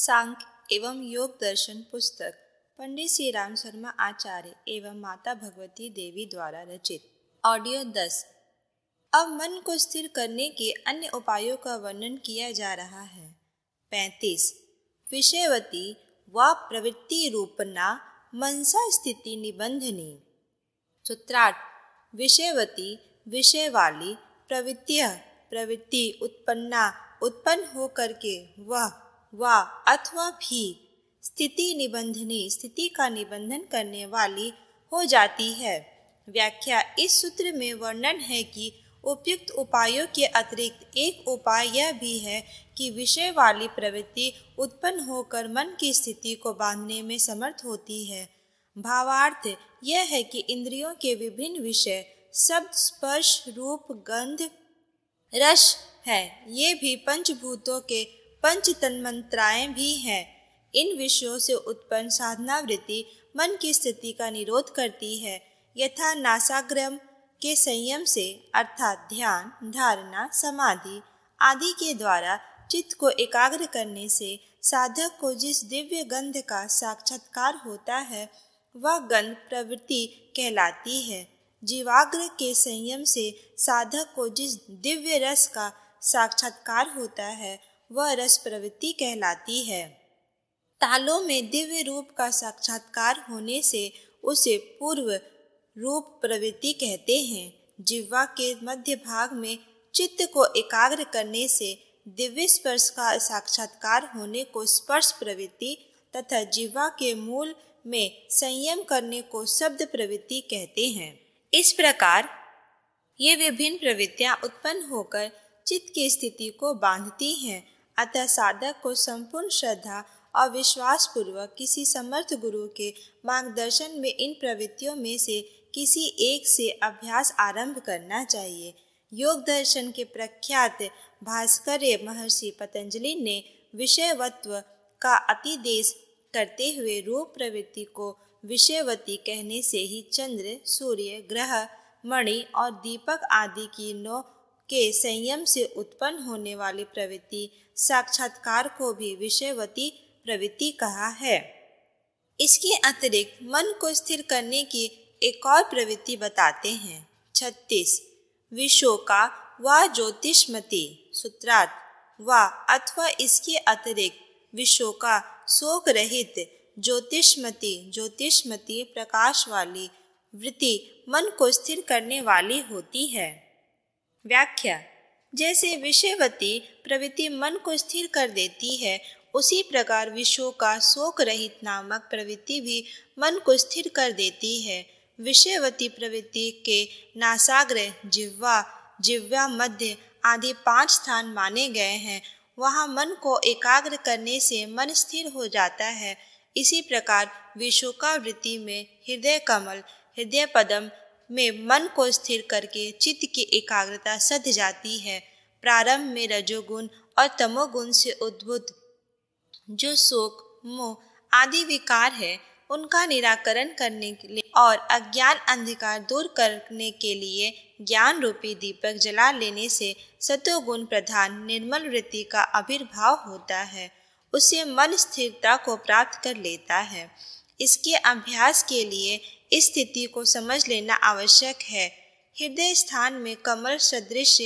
सांख्य एवं योग दर्शन पुस्तक पंडित श्री राम शर्मा आचार्य एवं माता भगवती देवी द्वारा रचित ऑडियो दस अब मन को स्थिर करने के अन्य उपायों का वर्णन किया जा रहा है पैंतीस विषयवती व प्रवृत्ति रूपना मनसा स्थिति निबंधनी सूत्रार्थ विषयवती विषय वाली प्रवृत्तिया प्रवृत्ति उत्पन्ना उत्पन्न हो करके वह वा अथवा भी स्थिति निबंधनी स्थिति का निबंधन करने वाली हो जाती है व्याख्या इस सूत्र में वर्णन है कि उपयुक्त उपायों के अतिरिक्त एक उपाय यह भी है कि विषय वाली प्रवृत्ति उत्पन्न होकर मन की स्थिति को बांधने में समर्थ होती है भावार्थ यह है कि इंद्रियों के विभिन्न विषय शब्द स्पर्श रूप गंध रस है ये भी पंचभूतों के पंच तन्मंत्राएं भी हैं इन विषयों से उत्पन्न साधना वृत्ति मन की स्थिति का निरोध करती है यथा नासाग्रम के संयम से अर्थात ध्यान धारणा समाधि आदि के द्वारा चित्त को एकाग्र करने से साधक को जिस दिव्य गंध का साक्षात्कार होता है वह गंध प्रवृत्ति कहलाती है जीवाग्र के संयम से साधक को जिस दिव्य रस का साक्षात्कार होता है वह रस प्रवृत्ति कहलाती है तालों में दिव्य रूप का साक्षात्कार होने से उसे पूर्व रूप प्रवृत्ति कहते हैं जिह्वा के मध्य भाग में चित्त को एकाग्र करने से दिव्य स्पर्श का साक्षात्कार होने को स्पर्श प्रवृत्ति तथा जिह्वा के मूल में संयम करने को शब्द प्रवृत्ति कहते हैं इस प्रकार ये विभिन्न प्रवृत्तियाँ उत्पन्न होकर चित्त की स्थिति को बांधती हैं अतः साधक को संपूर्ण श्रद्धा और विश्वास पूर्वक किसी समर्थ गुरु के मार्गदर्शन में इन प्रवृत्तियों में से किसी एक से अभ्यास आरंभ करना चाहिए योग दर्शन के प्रख्यात भास्कर महर्षि पतंजलि ने विषयवत्व का अतिदेश करते हुए रूप प्रवृत्ति को विषयवती कहने से ही चंद्र सूर्य ग्रह मणि और दीपक आदि की नौ के संयम से उत्पन्न होने वाली प्रवृत्ति साक्षात्कार को भी विषयवती प्रवृत्ति कहा है इसके अतिरिक्त मन को स्थिर करने की एक और प्रवृत्ति बताते हैं छत्तीस विशोका व ज्योतिषमती सूत्रार्थ व अथवा इसके अतिरिक्त विशोका शोक रहित ज्योतिषमती ज्योतिषमती प्रकाश वाली वृत्ति मन को स्थिर करने वाली होती है व्याख्या जैसे विषयवती प्रवृत्ति मन को स्थिर कर देती है उसी प्रकार विषयों का शोक रहित नामक प्रवृत्ति भी मन को स्थिर कर देती है विषयवती प्रवृत्ति के नासाग्रह जिह्वा जिव्या मध्य आदि पांच स्थान माने गए हैं वहाँ मन को एकाग्र करने से मन स्थिर हो जाता है इसी प्रकार विषुका वृत्ति में हृदय कमल हृदय पदम में मन को स्थिर करके चित्त की एकाग्रता सध जाती है प्रारंभ में रजोगुण और तमोगुण से उद्भुत जो शोक मोह आदि विकार है उनका निराकरण करने के लिए और अज्ञान अंधकार दूर करने के लिए ज्ञान रूपी दीपक जला लेने से सतोगुण प्रधान निर्मल वृत्ति का आविर्भाव होता है उसे मन स्थिरता को प्राप्त कर लेता है इसके अभ्यास के लिए इस स्थिति को समझ लेना आवश्यक है हृदय स्थान में कमल सदृश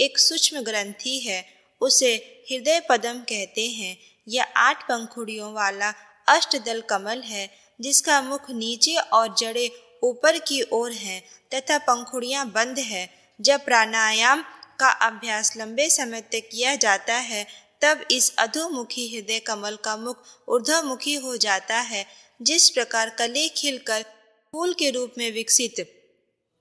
एक सूक्ष्म ग्रंथि है उसे हृदय पदम कहते हैं यह आठ पंखुड़ियों वाला अष्टदल कमल है जिसका मुख नीचे और जड़े ऊपर की ओर है तथा पंखुड़ियाँ बंद है जब प्राणायाम का अभ्यास लंबे समय तक किया जाता है तब इस अधोमुखी हृदय कमल का मुख ऊर्ध्वमुखी हो जाता है जिस प्रकार कले खिलकर फूल के रूप में विकसित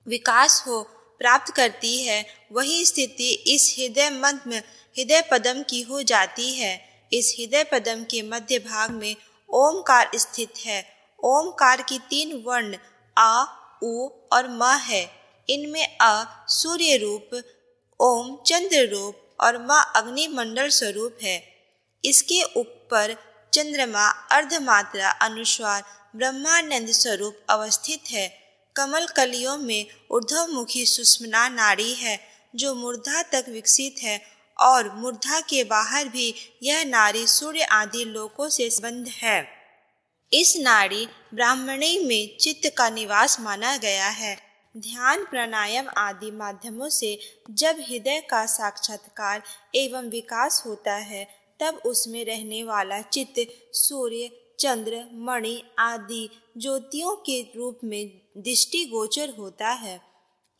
विकास हो प्राप्त करती है वही स्थिति इस हृदय मध्य हृदय पदम की हो जाती है इस हृदय पदम के मध्य भाग में ओमकार स्थित है ओमकार की तीन वर्ण आ उ और म है इनमें अ सूर्य रूप ओम चंद्र रूप और म अग्निमंडल स्वरूप है इसके ऊपर चंद्रमा अर्धमात्रा अनुस्वार ब्रह्मानंद स्वरूप अवस्थित है कमल कलियों में ऊर्धवमुखी सुषमना नाड़ी है जो मुर्धा तक विकसित है और मुर्धा के बाहर भी यह नारी सूर्य आदि लोकों से संबंध है इस नारी ब्राह्मणी में चित्त का निवास माना गया है ध्यान प्राणायाम आदि माध्यमों से जब हृदय का साक्षात्कार एवं विकास होता है तब उसमें रहने वाला चित्त सूर्य चंद्र मणि आदि ज्योतियों के रूप में दृष्टिगोचर होता है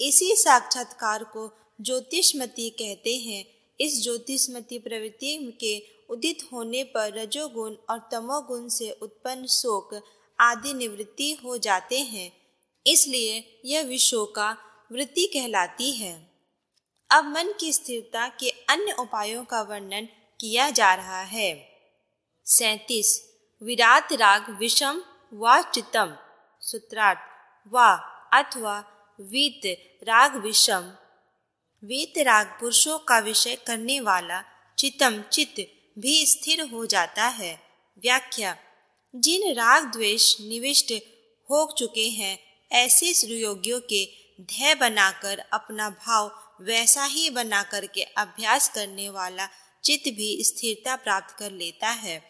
इसी साक्षात्कार को ज्योतिषमती कहते हैं इस ज्योतिषमती प्रवृत्ति के उदित होने पर रजोगुण और तमोगुण से उत्पन्न शोक आदि निवृत्ति हो जाते हैं इसलिए यह विशोका वृत्ति कहलाती है अब मन की स्थिरता के अन्य उपायों का वर्णन किया जा रहा है सैंतीस विरात राग विषम व चितम सूत्रार्थ व अथवा वीत राग विषम वीत राग पुरुषों का विषय करने वाला चितम चित्त भी स्थिर हो जाता है व्याख्या जिन राग द्वेष निविष्ट हो चुके हैं ऐसे सुयोगियों के ध्यय बनाकर अपना भाव वैसा ही बना करके अभ्यास करने वाला चित्त भी स्थिरता प्राप्त कर लेता है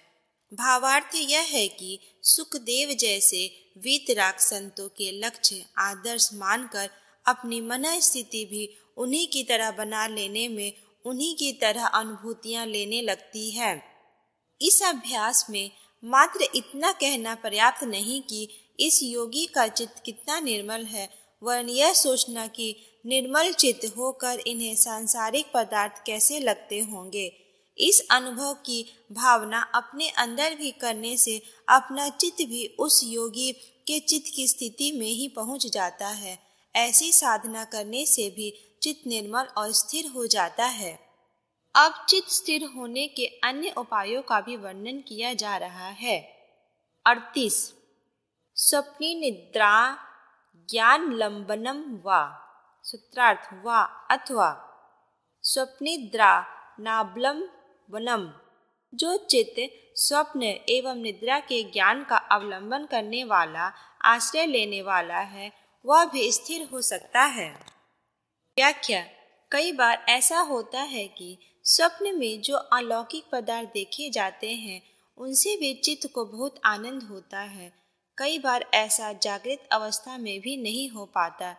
भावार्थ यह है कि सुखदेव जैसे वीतराग संतों के लक्ष्य आदर्श मानकर अपनी मन स्थिति भी उन्हीं की तरह बना लेने में उन्हीं की तरह अनुभूतियां लेने लगती है इस अभ्यास में मात्र इतना कहना पर्याप्त नहीं कि इस योगी का चित्त कितना निर्मल है वरन यह सोचना कि निर्मल चित्त होकर इन्हें सांसारिक पदार्थ कैसे लगते होंगे इस अनुभव की भावना अपने अंदर भी करने से अपना चित्त भी उस योगी के चित्त की स्थिति में ही पहुंच जाता है ऐसी साधना करने से भी चित्त निर्मल और स्थिर हो जाता है अब चित्त स्थिर होने के अन्य उपायों का भी वर्णन किया जा रहा है अड़तीस स्वप्नी निद्रा ज्ञान लंबनम व सूत्रार्थ व अथवा स्वप्निद्रा नाबलम वनम जो चित्त स्वप्न एवं निद्रा के ज्ञान का अवलंबन करने वाला आश्रय लेने वाला है वह भी स्थिर हो सकता है व्याख्या कई बार ऐसा होता है कि स्वप्न में जो अलौकिक पदार्थ देखे जाते हैं उनसे भी चित्त को बहुत आनंद होता है कई बार ऐसा जागृत अवस्था में भी नहीं हो पाता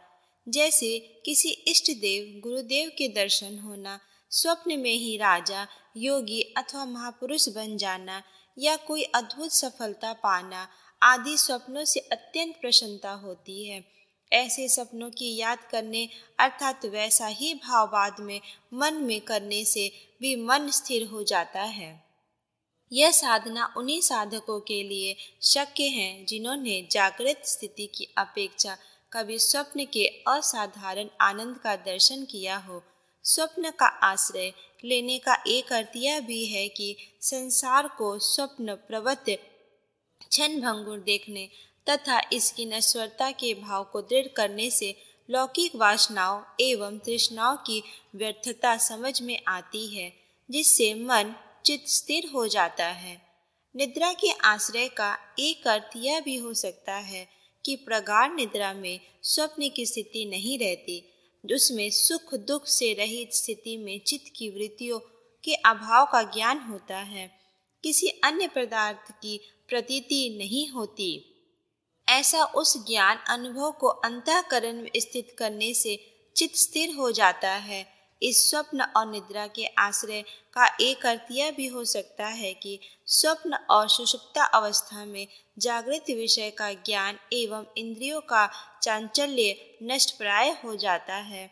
जैसे किसी इष्ट देव गुरुदेव के दर्शन होना स्वप्न में ही राजा योगी अथवा महापुरुष बन जाना या कोई अद्भुत सफलता पाना आदि स्वप्नों से अत्यंत प्रसन्नता होती है ऐसे सपनों की याद करने अर्थात वैसा ही भाव बाद में मन में करने से भी मन स्थिर हो जाता है यह साधना उन्हीं साधकों के लिए शक्य है जिन्होंने जागृत स्थिति की अपेक्षा कभी स्वप्न के असाधारण आनंद का दर्शन किया हो स्वप्न का आश्रय लेने का एक अर्थ यह भी है कि संसार को स्वप्न प्रवत क्षण भंगुर देखने तथा इसकी नश्वरता के भाव को दृढ़ करने से लौकिक वासनाओं एवं तृष्णाओं की व्यर्थता समझ में आती है जिससे मन चित स्थिर हो जाता है निद्रा के आश्रय का एक अर्थ यह भी हो सकता है कि प्रगाढ़ निद्रा में स्वप्न की स्थिति नहीं रहती उसमें सुख दुख से रहित स्थिति में चित्त की वृत्तियों के अभाव का ज्ञान होता है किसी अन्य पदार्थ की प्रतीति नहीं होती ऐसा उस ज्ञान अनुभव को अंतःकरण में स्थित करने से चित्त स्थिर हो जाता है इस स्वप्न और निद्रा के आश्रय का एक अर्थ यह भी हो सकता है कि स्वप्न और सुषुप्ता अवस्था में जागृत विषय का ज्ञान एवं इंद्रियों का चांचल्य नष्ट प्राय हो जाता है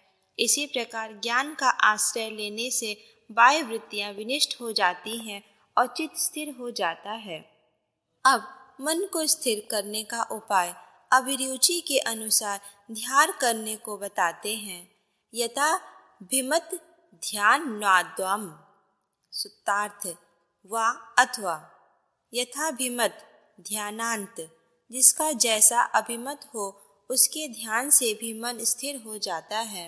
इसी प्रकार ज्ञान का आश्रय लेने से बाह्य वृत्तियां विनिष्ट हो जाती हैं और चित्त स्थिर हो जाता है अब मन को स्थिर करने का उपाय अभिरुचि के अनुसार ध्यान करने को बताते हैं यथा भिमत नाद्वम सुतार्थ वा अथवा यथाभिमत ध्यानांत जिसका जैसा अभिमत हो उसके ध्यान से भी मन स्थिर हो जाता है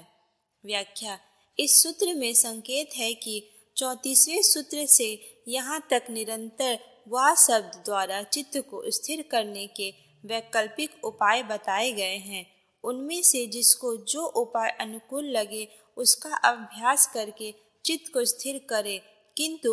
व्याख्या इस सूत्र में संकेत है कि चौंतीसवें सूत्र से यहाँ तक निरंतर वा शब्द द्वारा चित्त को स्थिर करने के वैकल्पिक उपाय बताए गए हैं उनमें से जिसको जो उपाय अनुकूल लगे उसका अभ्यास करके चित्त को स्थिर करे किंतु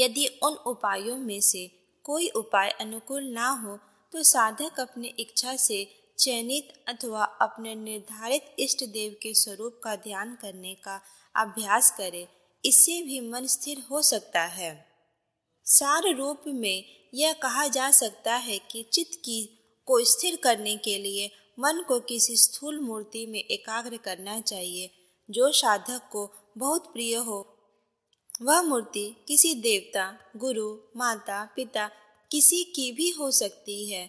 यदि उन उपायों में से कोई उपाय अनुकूल ना हो तो साधक अपनी इच्छा से चयनित अथवा अपने निर्धारित इष्ट देव के स्वरूप का ध्यान करने का अभ्यास करे इससे भी मन स्थिर हो सकता है सार रूप में यह कहा जा सकता है कि चित्त की को स्थिर करने के लिए मन को किसी स्थूल मूर्ति में एकाग्र करना चाहिए जो साधक को बहुत प्रिय हो वह मूर्ति किसी देवता गुरु माता पिता किसी की भी हो सकती है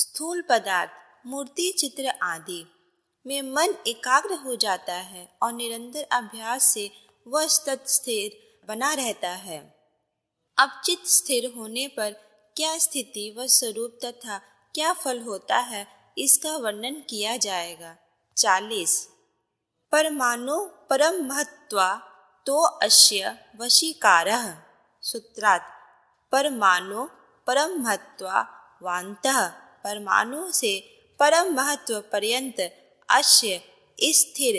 स्थूल पदार्थ मूर्ति चित्र आदि में मन एकाग्र हो जाता है और निरंतर अभ्यास से वह स्थिर बना रहता है अब चित्त स्थिर होने पर क्या स्थिति व स्वरूप तथा क्या फल होता है इसका वर्णन किया जाएगा चालीस परमाणु परम महत्व तो अश्य वशीकार सूत्रात् परमाणु परम महत्व वांत परमाणु से परम महत्व पर्यंत अश्य स्थिर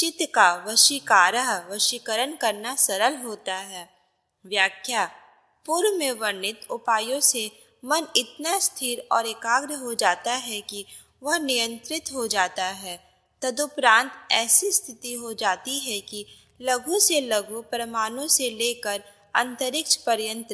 चित्त का वशीकार वशीकरण करना सरल होता है व्याख्या पूर्व में वर्णित उपायों से मन इतना स्थिर और एकाग्र हो जाता है कि वह नियंत्रित हो जाता है तदुपरांत ऐसी स्थिति हो जाती है कि लघु से लघु परमाणु से लेकर अंतरिक्ष पर्यंत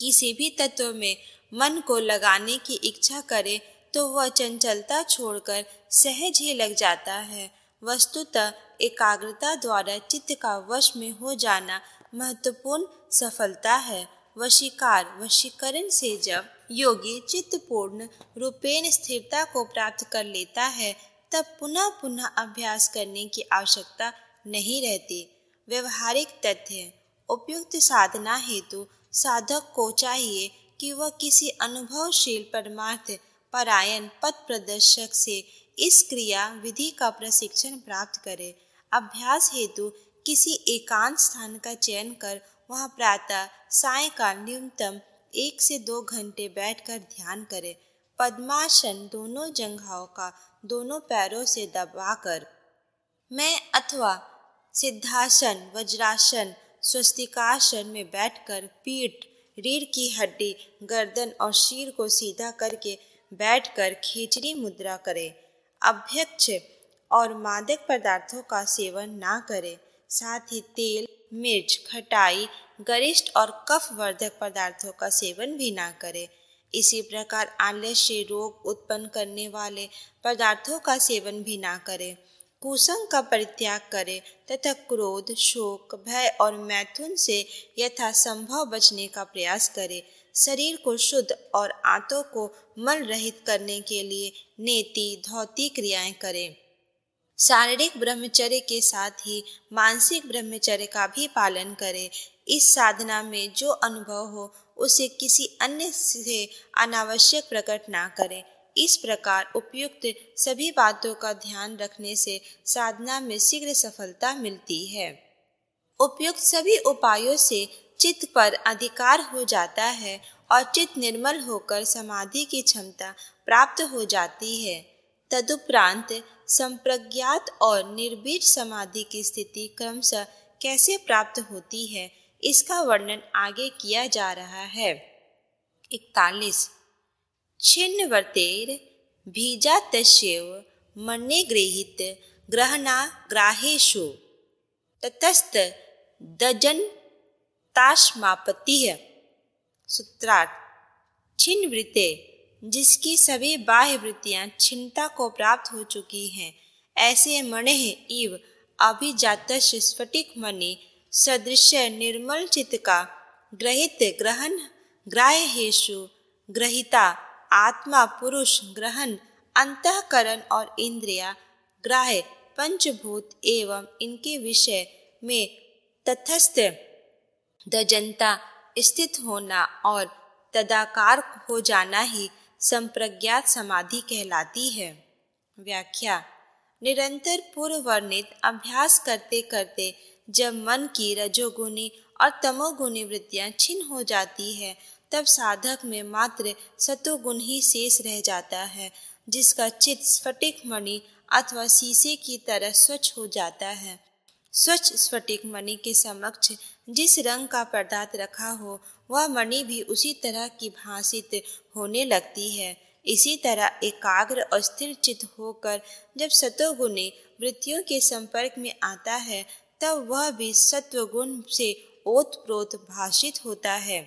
किसी भी तत्व में मन को लगाने की इच्छा करे तो वह चंचलता छोड़कर सहज ही लग जाता है वस्तुतः एकाग्रता द्वारा चित्त का वश में हो जाना महत्वपूर्ण सफलता है वशीकार वशीकरण से जब योगी चित्तपूर्ण रूपेण स्थिरता को प्राप्त कर लेता है तब पुनः पुनः अभ्यास करने की आवश्यकता नहीं रहती व्यवहारिक तथ्य उपयुक्त साधना हेतु साधक को चाहिए कि वह किसी अनुभवशील परमार्थ परायण पथ प्रदर्शक से इस क्रिया विधि का प्रशिक्षण प्राप्त करे अभ्यास हेतु किसी एकांत स्थान का चयन कर वहाँ प्रातः सायकाल न्यूनतम एक से दो घंटे बैठकर ध्यान करें पद्मासन दोनों जंघाओं का दोनों पैरों से दबाकर मैं अथवा सिद्धासन वज्रासन स्वस्तिकासन में बैठकर पीठ रीढ़ की हड्डी गर्दन और शीर को सीधा करके बैठकर खिचड़ी मुद्रा करें अभ्यक्ष और मादक पदार्थों का सेवन ना करें साथ ही तेल मिर्च खटाई गरिष्ठ और कफ वर्धक पदार्थों का सेवन भी ना करें इसी प्रकार आलस्य रोग उत्पन्न करने वाले पदार्थों का सेवन भी ना करें कुसंग का परित्याग करें तथा क्रोध शोक भय और मैथुन से यथासंभव बचने का प्रयास करें शरीर को शुद्ध और आंतों को मल रहित करने के लिए नेति धौती क्रियाएं करें शारीरिक ब्रह्मचर्य के साथ ही मानसिक ब्रह्मचर्य का भी पालन करें इस साधना में जो अनुभव हो उसे किसी अन्य से अनावश्यक प्रकट ना करें इस प्रकार उपयुक्त सभी बातों का ध्यान रखने से साधना में शीघ्र सफलता मिलती है उपयुक्त सभी उपायों से चित्त पर अधिकार हो जाता है और चित्त निर्मल होकर समाधि की क्षमता प्राप्त हो जाती है तदुपरांत संप्रज्ञात और निर्बीज समाधि की स्थिति क्रमशः कैसे प्राप्त होती है इसका वर्णन आगे किया जा रहा है इकतालीस छिन्न वर्तेर भीजा तस्व मन्ने गृहित ग्रहणा ग्राहेशु ततस्त दजन ताशमापति है सूत्रार्थ छिन्न वृत्ते जिसकी सभी बाह्य वृत्तियां छिन्नता को प्राप्त हो चुकी हैं ऐसे मणे इव अभिजात स्फटिक मणि सदृश निर्मल चित्त का ग्रहित ग्रहण ग्राह्य हेशु ग्रहिता आत्मा पुरुष ग्रहण अंतकरण और इंद्रिया ग्राह्य पंचभूत एवं इनके विषय में तथस्थ दजनता स्थित होना और तदाकार हो जाना ही संप्रज्ञात समाधि कहलाती है व्याख्या निरंतर पूर्व वर्णित अभ्यास करते करते जब मन की रजोगुणी और तमोगुणी वृत्तियाँ छिन्न हो जाती है तब साधक में मात्र सतोगुण ही शेष रह जाता है जिसका चित्त स्फटिक मणि अथवा शीशे की तरह स्वच्छ हो जाता है स्वच्छ स्फटिक मणि के समक्ष जिस रंग का पदार्थ रखा हो वह मणि भी उसी तरह की भाषित होने लगती है इसी तरह एकाग्र और स्थिर चित्त होकर जब सतोगुणी वृत्तियों के संपर्क में आता है तब वह भी सत्वगुण से ओत प्रोत भाषित होता है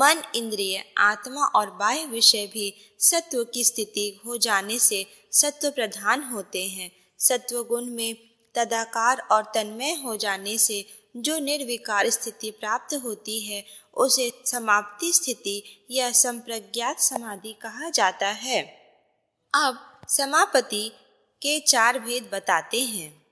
मन इंद्रिय आत्मा और बाह्य विषय भी सत्व की स्थिति हो जाने से सत्व प्रधान होते हैं सत्वगुण में तदाकार और तन्मय हो जाने से जो निर्विकार स्थिति प्राप्त होती है उसे समाप्ति स्थिति या संप्रज्ञात समाधि कहा जाता है अब समापति के चार भेद बताते हैं